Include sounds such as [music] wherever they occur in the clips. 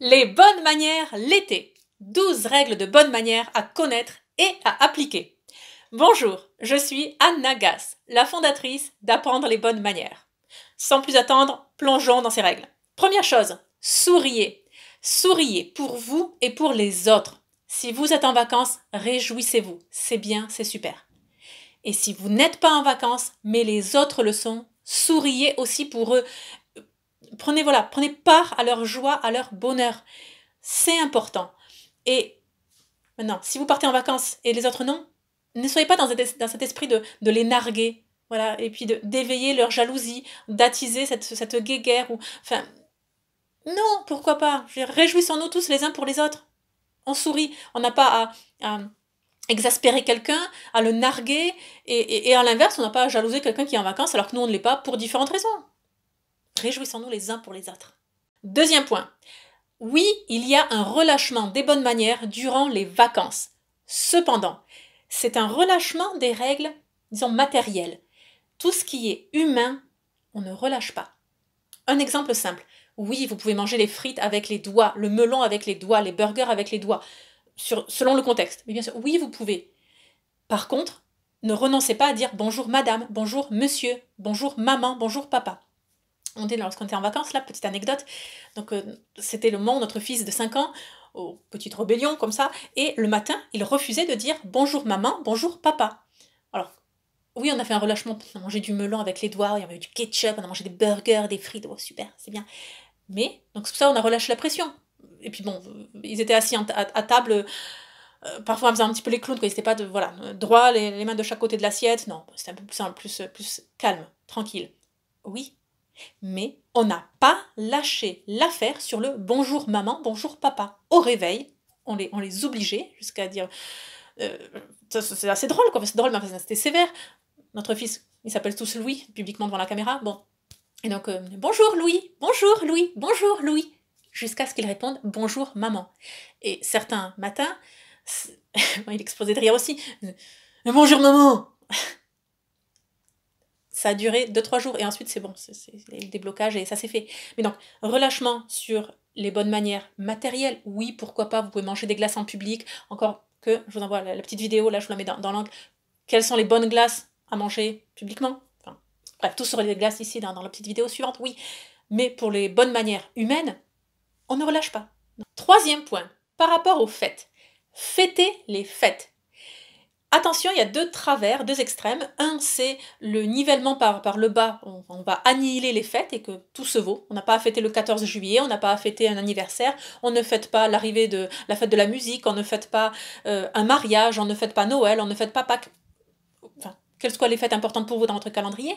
Les bonnes manières l'été. 12 règles de bonnes manières à connaître et à appliquer. Bonjour, je suis Anna Gass, la fondatrice d'Apprendre les bonnes manières. Sans plus attendre, plongeons dans ces règles. Première chose, souriez. Souriez pour vous et pour les autres. Si vous êtes en vacances, réjouissez-vous. C'est bien, c'est super. Et si vous n'êtes pas en vacances, mais les autres le sont, souriez aussi pour eux prenez, voilà, prenez part à leur joie, à leur bonheur. C'est important. Et maintenant, si vous partez en vacances et les autres non, ne soyez pas dans, cet, esprit de, les narguer, voilà, et puis d'éveiller leur jalousie, d'attiser cette, cette guéguerre, enfin, non, pourquoi pas Réjouissons-nous tous les uns pour les autres. On sourit, on n'a pas à, exaspérer quelqu'un, à le narguer, et, et à l'inverse, on n'a pas à jalouser quelqu'un qui est en vacances alors que nous on ne l'est pas pour différentes raisons. Réjouissons-nous les uns pour les autres. Deuxième point. Oui, il y a un relâchement des bonnes manières durant les vacances. Cependant, c'est un relâchement des règles, disons, matérielles. Tout ce qui est humain, on ne relâche pas. Un exemple simple. Oui, vous pouvez manger les frites avec les doigts, le melon avec les doigts, les burgers avec les doigts, selon le contexte. Mais bien sûr, oui, vous pouvez. Par contre, ne renoncez pas à dire bonjour madame, bonjour monsieur, bonjour maman, bonjour papa on dit lorsqu'on était en vacances, là, petite anecdote, donc euh, c'était le moment où notre fils de 5 ans, aux petites rébellions comme ça, et le matin, il refusait de dire bonjour maman, bonjour papa. Alors, oui, on a fait un relâchement, on a mangé du melon avec les doigts, il y avait du ketchup, on a mangé des burgers, des frites, oh super, c'est bien. Mais, donc c'est pour ça, on a relâché la pression. Et puis bon, ils étaient assis à, table, euh, parfois en faisait un petit peu les clowns, quoi, ils n'étaient pas de, voilà, droit les, mains de chaque côté de l'assiette, non, c'était un peu plus, plus, plus calme, tranquille. Oui, mais on n'a pas lâché l'affaire sur le bonjour maman, bonjour papa. Au réveil, on les, on les obligeait jusqu'à dire. Euh, c'est assez drôle, quoi. C'est drôle, mais c'était sévère. Notre fils, il s'appelle tous Louis, publiquement devant la caméra. Bon. Et donc, euh, bonjour Louis, bonjour Louis, bonjour Louis. Jusqu'à ce qu'il réponde bonjour maman. Et certains matins, [laughs] il explosait de rire aussi. Euh, bonjour maman ça a duré 2-3 jours et ensuite c'est bon, c'est le déblocage et ça s'est fait. Mais donc, relâchement sur les bonnes manières matérielles, oui, pourquoi pas, vous pouvez manger des glaces en public, encore que je vous envoie la, petite vidéo, là je vous la mets dans, l'angle, quelles sont les bonnes glaces à manger publiquement. bref, tout sur les glaces ici dans, dans la petite vidéo suivante, oui. Mais pour les bonnes manières humaines, on ne relâche pas. Troisième point, par rapport aux fêtes. Fêtez les fêtes. Attention, il y a deux travers, deux extrêmes. Un, c'est le nivellement par, le bas. On, va annihiler les fêtes et que tout se vaut. On n'a pas à fêter le 14 juillet, on n'a pas à fêter un anniversaire, on ne fête pas l'arrivée de la fête de la musique, on ne fête pas euh, un mariage, on ne fête pas Noël, on ne fête pas Pâques. quelles soient les fêtes importantes pour vous dans votre calendrier,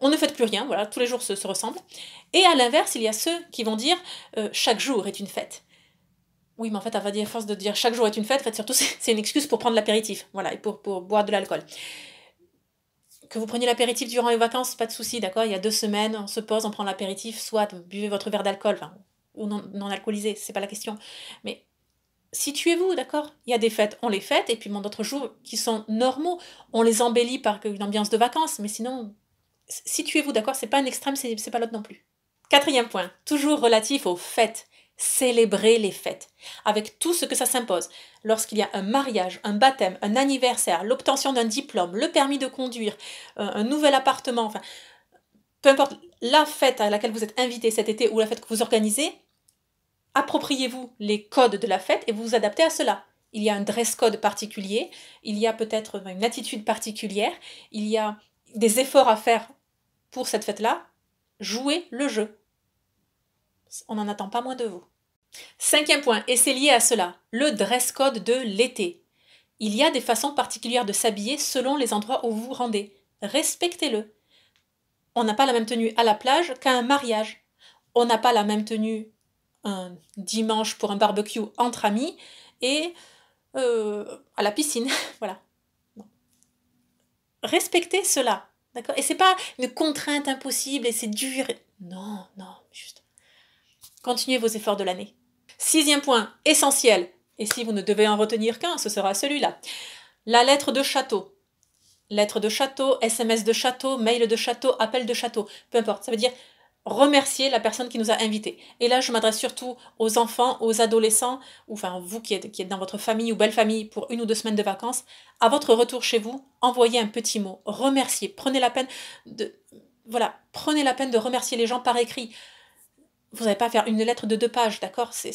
on ne fête plus rien, voilà, tous les jours se, ressemblent. Et à l'inverse, il y a ceux qui vont dire euh, chaque jour est une fête. Oui, mais en fait, à force de dire chaque jour est une fête, en fait, surtout, c'est une excuse pour prendre l'apéritif, voilà, et pour, pour boire de l'alcool. Que vous preniez l'apéritif durant les vacances, pas de souci, d'accord Il y a deux semaines, on se pose, on prend l'apéritif, soit buvez votre verre d'alcool, ou non, non alcoolisé, c'est pas la question. Mais situez-vous, d'accord Il y a des fêtes, on les fête, et puis d'autres jours qui sont normaux, on les embellit par une ambiance de vacances, mais sinon, situez-vous, d'accord C'est pas un extrême, c'est pas l'autre non plus. Quatrième point, toujours relatif aux fêtes célébrer les fêtes, avec tout ce que ça s'impose. Lorsqu'il y a un mariage, un baptême, un anniversaire, l'obtention d'un diplôme, le permis de conduire, euh, un, nouvel appartement, enfin, peu importe la fête à laquelle vous êtes invité cet été ou la fête que vous organisez, appropriez-vous les codes de la fête et vous vous adaptez à cela. Il y a un dress code particulier, il y a peut-être une attitude particulière, il y a des efforts à faire pour cette fête-là. Jouez le jeu. On n'en attend pas moins de vous. Cinquième point, et c'est lié à cela, le dress code de l'été. Il y a des façons particulières de s'habiller selon les endroits où vous vous rendez. Respectez-le. On n'a pas la même tenue à la plage qu'à un mariage. On n'a pas la même tenue un dimanche pour un barbecue entre amis et euh, à la piscine. [laughs] voilà. Respectez cela. D'accord Et c'est pas une contrainte impossible et c'est dur. Non, non, juste Continuez vos efforts de l'année. Sixième point, essentiel. Et si vous ne devez en retenir qu'un, ce sera celui-là. La lettre de château. Lettre de château, SMS de château, mail de château, appel de château. Peu importe. Ça veut dire remercier la personne qui nous a invités. Et là, je m'adresse surtout aux enfants, aux adolescents, ou enfin vous qui êtes, qui êtes dans votre famille ou belle famille pour une ou deux semaines de vacances. À votre retour chez vous, envoyez un petit mot, remerciez, prenez la peine de, voilà, prenez la peine de remercier les gens par écrit vous n'allez pas faire une lettre de deux pages, d'accord c'est,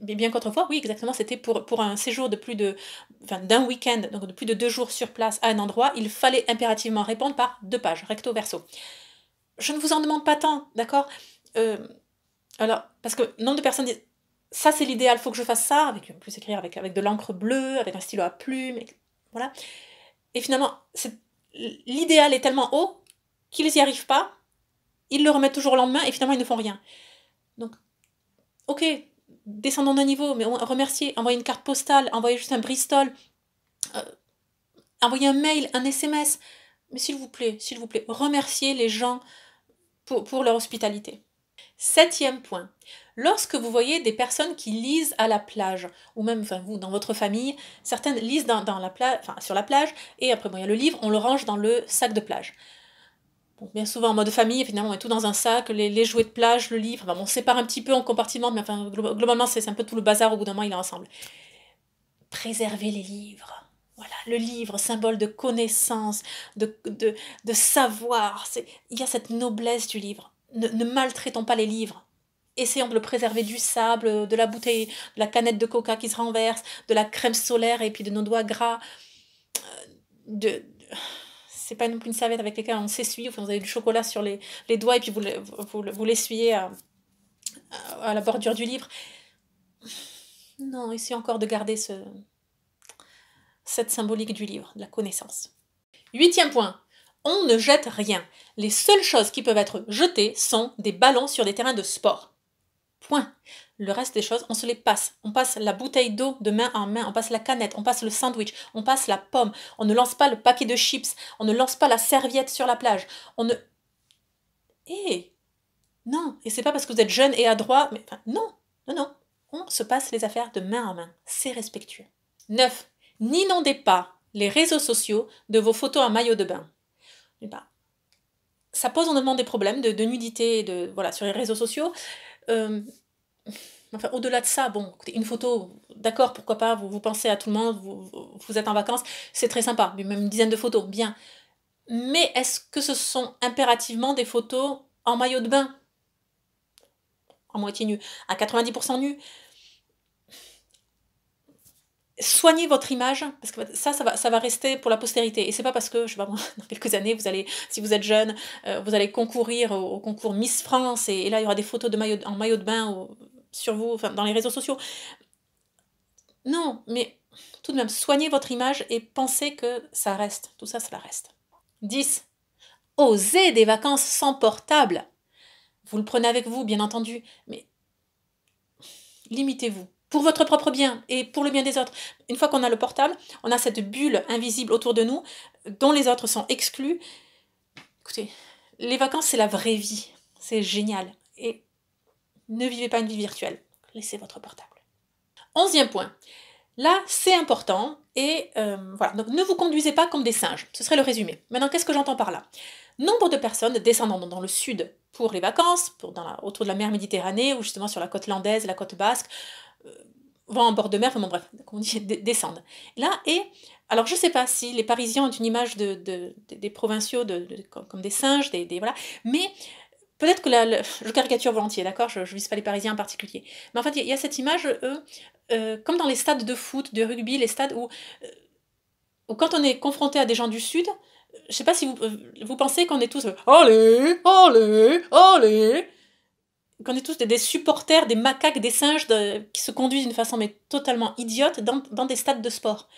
Mais bien qu'autrefois, oui, exactement, c'était pour, pour un séjour de plus de, enfin, d'un week-end, donc de plus de deux jours sur place à un endroit, il fallait impérativement répondre par deux pages, recto verso. Je ne vous en demande pas tant, d'accord euh, Alors, parce que nombre de personnes disent, ça c'est l'idéal, faut que je fasse ça, avec, plus écrire avec, avec de l'encre bleue, avec un stylo à plume, voilà. Et finalement, l'idéal est tellement haut qu'ils n'y arrivent pas, ils le remettent toujours le lendemain et finalement ils ne font rien. Donc, ok, descendons d'un niveau, mais remercier, envoyer une carte postale, envoyer juste un Bristol, envoyez euh, envoyer un mail, un SMS. Mais s'il vous plaît, s'il vous plaît, remerciez les gens pour, leur hospitalité. Septième point. Lorsque vous voyez des personnes qui lisent à la plage, ou même vous, dans votre famille, certaines lisent dans, la sur la plage, et après, y a le livre, on le range dans le sac de plage. Bien souvent en mode famille, finalement on est tout dans un sac, les, jouets de plage, le livre, on sépare un petit peu en compartiment, mais globalement c'est un peu tout le bazar, au bout d'un moment il est ensemble. Préserver les livres. Voilà, le livre, symbole de connaissance, de, de, savoir. Il y a cette noblesse du livre. Ne, ne maltraitons pas les livres. Essayons de le préserver du sable, de la bouteille, de la canette de coca qui se renverse, de la crème solaire et puis de nos doigts gras. Euh, de, c'est pas non plus une serviette avec lesquelles on s'essuie, vous avez du chocolat sur les, doigts et puis vous, vous, vous l'essuyez à, la bordure du livre. Non, essayez encore de garder ce, cette symbolique du livre, de la connaissance. Huitième point, on ne jette rien. Les seules choses qui peuvent être jetées sont des ballons sur des terrains de sport. Point le reste des choses, on se les passe. On passe la bouteille d'eau de main en main, on passe la canette, on passe le sandwich, on passe la pomme, on ne lance pas le paquet de chips, on ne lance pas la serviette sur la plage, on ne... Eh Non Et c'est pas parce que vous êtes jeune et adroit, mais non, non, non. On se passe les affaires de main en main. C'est respectueux. 9. N'inondez pas les réseaux sociaux de vos photos en maillot de bain. ça pose en demande des problèmes de, de nudité de, voilà, sur les réseaux sociaux. Euh, enfin, au-delà de ça, bon, une photo, d'accord, pourquoi pas, vous, vous, pensez à tout le monde, vous, vous êtes en vacances, c'est très sympa, même une dizaine de photos, bien. Mais est-ce que ce sont impérativement des photos en maillot de bain En moitié nu, à 90% nu soignez votre image parce que ça ça va, ça va rester pour la postérité et c'est pas parce que je sais pas [laughs] dans quelques années vous allez si vous êtes jeune euh, vous allez concourir au, concours Miss France et, là il y aura des photos de maillot en maillot de bain sur vous dans les réseaux sociaux non mais tout de même soignez votre image et pensez que ça reste tout ça ça reste 10 osez des vacances sans portable vous le prenez avec vous bien entendu mais limitez-vous pour votre propre bien et pour le bien des autres. Une fois qu'on a le portable, on a cette bulle invisible autour de nous dont les autres sont exclus. Écoutez, les vacances, c'est la vraie vie. C'est génial. Et ne vivez pas une vie virtuelle. Laissez votre portable. Onzième point. Là, c'est important. Et euh, voilà, donc ne vous conduisez pas comme des singes. Ce serait le résumé. Maintenant, qu'est-ce que j'entends par là Nombre de personnes descendant dans le sud pour les vacances, autour de la mer Méditerranée ou justement sur la côte landaise, la côte basque, euh, vont en bord de mer, enfin bon, bref, on dit, [laughs] descendent. Là, et, alors je ne sais pas si les Parisiens ont une image de, des provinciaux comme des singes, des, voilà, mais peut-être que la, je caricature volontiers, d'accord, je ne vise pas les Parisiens en particulier, mais en fait, il y, a cette image, euh, comme dans les stades de foot, de rugby, les stades où, euh, quand on est confronté à des gens du Sud, je ne sais pas si vous, vous pensez qu'on est tous « Allez, allez, allez !» est tous des, supporters, des macaques, des singes qui se conduisent d'une façon mais totalement idiote dans, des stades de sport.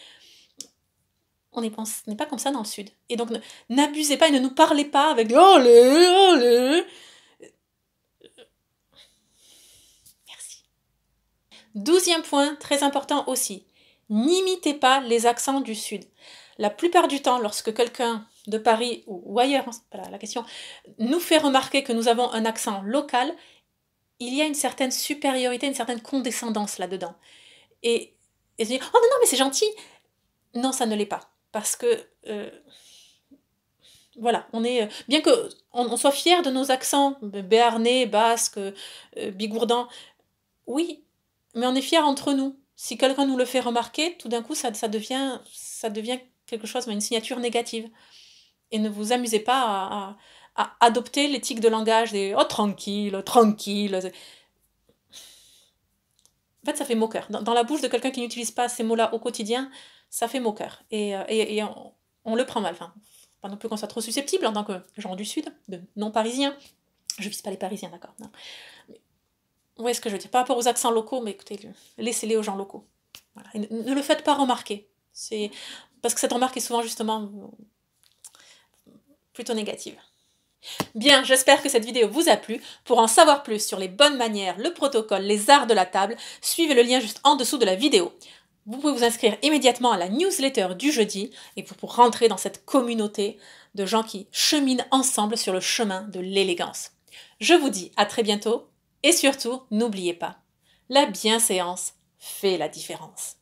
On n'est pas comme ça dans le Sud. Et donc, n'abusez pas et ne nous parlez pas avec « Oh, allez !» Merci. Douzième point, très important aussi. N'imitez pas les accents du Sud. La plupart du temps, lorsque quelqu'un de Paris ou, ailleurs, hein, la question, nous fait remarquer que nous avons un accent local, il y a une certaine supériorité, une certaine condescendance là-dedans. Et, se dire, oh non, mais c'est gentil. Non, ça ne l'est pas. Parce que, euh, voilà, on est, euh, bien que on, soit fier de nos accents, béarnais, basque, euh, oui, mais on est fier entre nous. Si quelqu'un nous le fait remarquer, tout d'un coup, ça, devient, ça devient quelque chose, une signature négative. Et ne vous amusez pas à à adopter l'éthique de langage des oh tranquille, tranquille. En fait, ça fait moqueur. Dans, la bouche de quelqu'un qui n'utilise pas ces mots-là au quotidien, ça fait moqueur. Et, euh, et, on, le prend mal. Enfin, pas non plus qu'on soit trop susceptible en tant que gens du Sud, de non-parisiens. Je ne vise pas les Parisiens, d'accord. Vous est ce que je veux dire Par rapport aux accents locaux, mais écoutez, laissez-les aux gens locaux. ne, ne le faites pas remarquer. parce que cette remarque est souvent justement plutôt négative. Bien, j'espère que cette vidéo vous a plu. Pour en savoir plus sur les bonnes manières, le protocole, les arts de la table, suivez le lien juste en dessous de la vidéo. Vous pouvez vous inscrire immédiatement à la newsletter du jeudi et pour, pourrez rentrer dans cette communauté de gens qui cheminent ensemble sur le chemin de l'élégance. Je vous dis à très bientôt et surtout, n'oubliez pas, la bienséance fait la différence.